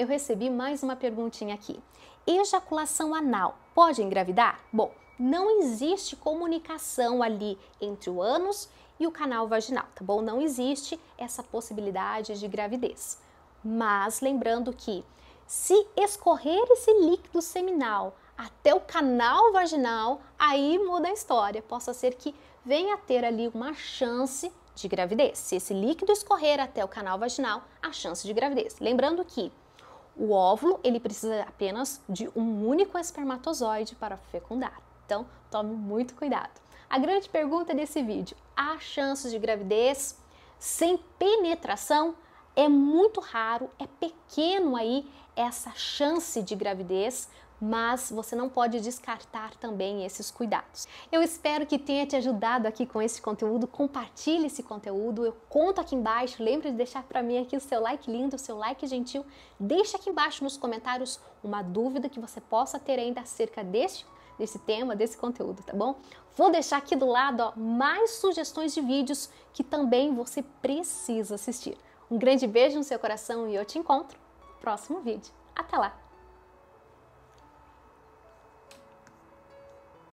eu recebi mais uma perguntinha aqui. Ejaculação anal pode engravidar? Bom, não existe comunicação ali entre o ânus e o canal vaginal, tá bom? Não existe essa possibilidade de gravidez. Mas lembrando que se escorrer esse líquido seminal até o canal vaginal, aí muda a história. Possa ser que venha a ter ali uma chance de gravidez. Se esse líquido escorrer até o canal vaginal, a chance de gravidez. Lembrando que o óvulo ele precisa apenas de um único espermatozoide para fecundar. Então, tome muito cuidado. A grande pergunta desse vídeo: há chances de gravidez sem penetração? É muito raro, é pequeno aí essa chance de gravidez mas você não pode descartar também esses cuidados. Eu espero que tenha te ajudado aqui com esse conteúdo. Compartilhe esse conteúdo. Eu conto aqui embaixo. Lembre de deixar para mim aqui o seu like lindo, o seu like gentil. Deixa aqui embaixo nos comentários uma dúvida que você possa ter ainda acerca deste desse tema, desse conteúdo, tá bom? Vou deixar aqui do lado ó, mais sugestões de vídeos que também você precisa assistir. Um grande beijo no seu coração e eu te encontro no próximo vídeo. Até lá!